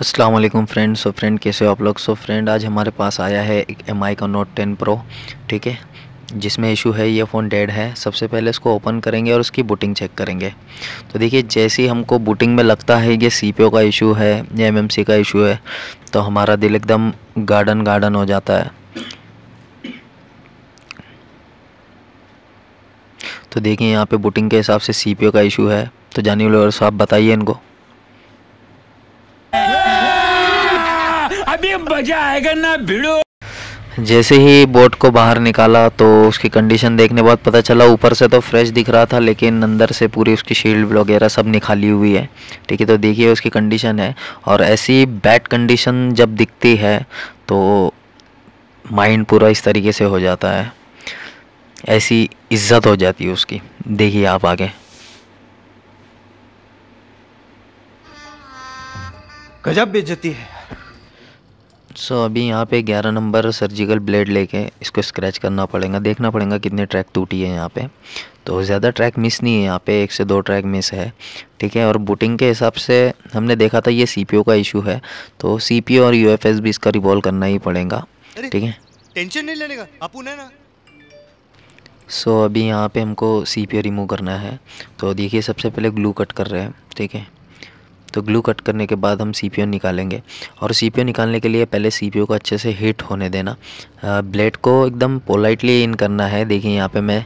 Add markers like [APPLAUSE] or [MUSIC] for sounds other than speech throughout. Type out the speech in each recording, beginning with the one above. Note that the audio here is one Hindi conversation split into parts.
असलम फ्रेंड्स सो फ्रेंड कैसे हो आप लोग सो फ्रेंड आज हमारे पास आया है एक एम का नोट टेन प्रो ठीक है जिसमें इशू है ये फ़ोन डेड है सबसे पहले इसको ओपन करेंगे और उसकी बूटिंग चेक करेंगे तो देखिए जैसे ही हमको बूटिंग में लगता है ये सी का इशू है या एम का इशू है तो हमारा दिल एकदम गार्डन गार्डन हो जाता है तो देखिए यहाँ पे बूटिंग के हिसाब से सी का इशू है तो जानी वाले साहब बताइए इनको मजा आएगा ना भिड़ो जैसे ही बोट को बाहर निकाला तो उसकी कंडीशन देखने बाद पता चला ऊपर से तो फ्रेश दिख रहा था लेकिन अंदर से पूरी उसकी शील्ड वगैरह सब निकाली हुई है ठीक है तो देखिए उसकी कंडीशन है और ऐसी बैड कंडीशन जब दिखती है तो माइंड पूरा इस तरीके से हो जाता है ऐसी इज्जत हो जाती है उसकी देखिए आप आगे गजब बेचती है सो so, अभी यहाँ पे 11 नंबर सर्जिकल ब्लेड लेके इसको स्क्रैच करना पड़ेगा देखना पड़ेगा कितने ट्रैक टूटी है यहाँ पे तो ज़्यादा ट्रैक मिस नहीं है यहाँ पे एक से दो ट्रैक मिस है ठीक है और बुटिंग के हिसाब से हमने देखा था ये सी का इशू है तो सी और यू भी इसका रिवॉल्व करना ही पड़ेगा ठीक है टेंशन नहीं लेने का ना सो so, अभी यहाँ पे हमको सी रिमूव करना है तो देखिए सबसे पहले ग्लू कट कर रहे हैं ठीक है तो ग्लू कट करने के बाद हम सी निकालेंगे और सी निकालने के लिए पहले सी को अच्छे से हीट होने देना ब्लेड को एकदम पोलाइटली इन करना है देखिए यहाँ पे मैं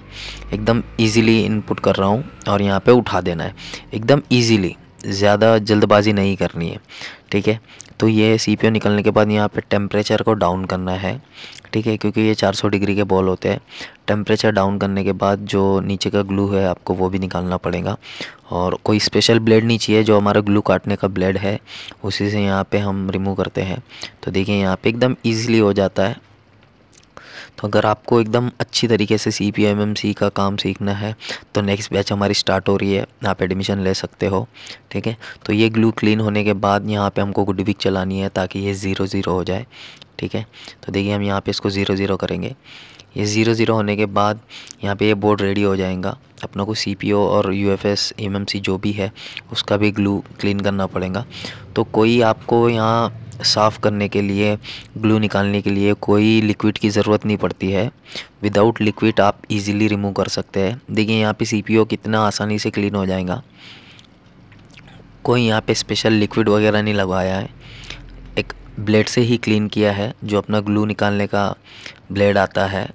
एकदम इजीली इनपुट कर रहा हूँ और यहाँ पे उठा देना है एकदम इजीली ज़्यादा जल्दबाजी नहीं करनी है ठीक है तो ये सी पी निकलने के बाद यहाँ पे टेम्परेचर को डाउन करना है ठीक है क्योंकि ये 400 डिग्री के बॉल होते हैं टेम्परेचर डाउन करने के बाद जो नीचे का ग्लू है आपको वो भी निकालना पड़ेगा और कोई स्पेशल ब्लेड नहीं चाहिए जो हमारा ग्लू काटने का ब्लेड है उसी से यहाँ पे हम रिमूव करते हैं तो देखिए यहाँ पे एकदम ईजिली हो जाता है तो अगर आपको एकदम अच्छी तरीके से C P M M C का काम सीखना है तो नेक्स्ट बैच हमारी स्टार्ट हो रही है आप एडमिशन ले सकते हो ठीक है तो ये ग्लू क्लीन होने के बाद यहाँ पे हमको गुडविक चलानी है ताकि ये ज़ीरो ज़ीरो हो जाए ठीक है तो देखिए हम यहाँ पे इसको ज़ीरो ज़ीरो करेंगे ये ज़ीरो ज़ीरो होने के बाद यहाँ पे ये बोर्ड रेडी हो जाएगा अपनों को सी और यू एफ एस जो भी है उसका भी ग्लू क्लीन करना पड़ेगा तो कोई आपको यहाँ साफ़ करने के लिए ग्लू निकालने के लिए कोई लिक्विड की ज़रूरत नहीं पड़ती है विदाउट लिक्विड आप इजीली रिमूव कर सकते हैं देखिए यहाँ पे सीपीयू कितना आसानी से क्लीन हो जाएगा कोई यहाँ पे स्पेशल लिक्विड वगैरह नहीं लगवाया है एक ब्लेड से ही क्लीन किया है जो अपना ग्लू निकालने का ब्लेड आता है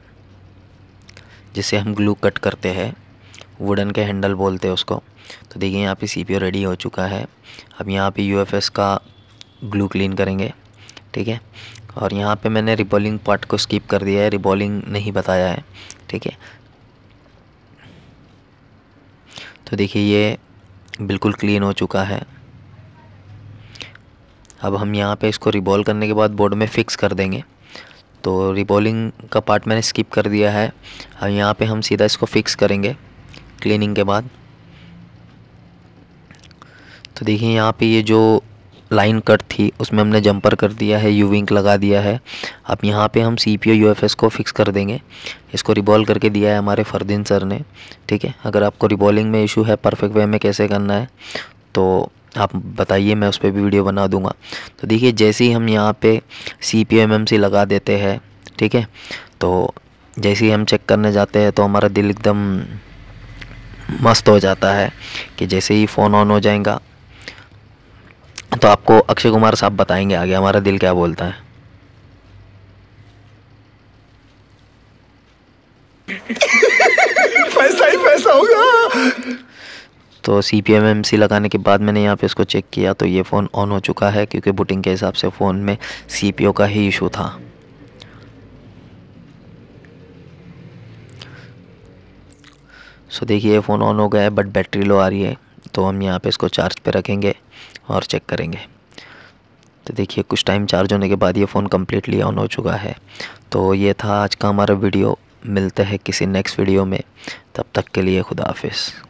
जिसे हम ग्लू कट करते हैं वुडन के हैंडल बोलते हैं उसको तो देखिए यहाँ पे सी रेडी हो चुका है अब यहाँ पे यू का ग्लू क्लीन करेंगे ठीक है और यहाँ पे मैंने रिबॉलिंग पार्ट को स्किप कर दिया है रिबॉलिंग नहीं बताया है ठीक है तो देखिए ये बिल्कुल क्लीन हो चुका है अब हम यहाँ पे इसको रिबॉल करने के बाद बोर्ड में फ़िक्स कर देंगे तो रिबॉलिंग का पार्ट मैंने स्किप कर दिया है अब यहाँ पे हम सीधा इसको फ़िक्स करेंगे क्लीनिंग के बाद तो देखिए यहाँ पे ये जो लाइन कट थी उसमें हमने जंपर कर दिया है यू विंक लगा दिया है अब यहाँ पे हम C P U F S को फिक्स कर देंगे इसको रिबॉल करके दिया है हमारे फरदीन सर ने ठीक है अगर आपको रिबॉलिंग में इशू है परफेक्ट वे में कैसे करना है तो आप बताइए मैं उस पर भी वीडियो बना दूंगा तो देखिए जैसे ही हम यहाँ पे C P M M C लगा देते हैं ठीक है तो जैसे ही हम चेक करने जाते हैं तो हमारा दिल एकदम मस्त हो जाता है कि जैसे ही फ़ोन ऑन हो जाएगा तो आपको अक्षय कुमार साहब बताएंगे आगे हमारा दिल क्या बोलता है [LAUGHS] पैसा ही पैसा होगा तो C P M M C लगाने के बाद मैंने यहाँ पे इसको चेक किया तो ये फ़ोन ऑन हो चुका है क्योंकि बुटिंग के हिसाब से फ़ोन में सी पी ओ का ही इशू था सो देखिए ये फ़ोन ऑन हो गया है बट बैटरी लो आ रही है तो हम यहाँ पे इसको चार्ज पे रखेंगे और चेक करेंगे तो देखिए कुछ टाइम चार्ज होने के बाद ये फ़ोन कम्प्लीटली ऑन हो चुका है तो ये था आज का हमारा वीडियो मिलते हैं किसी नेक्स्ट वीडियो में तब तक के लिए खुदा हाफिज़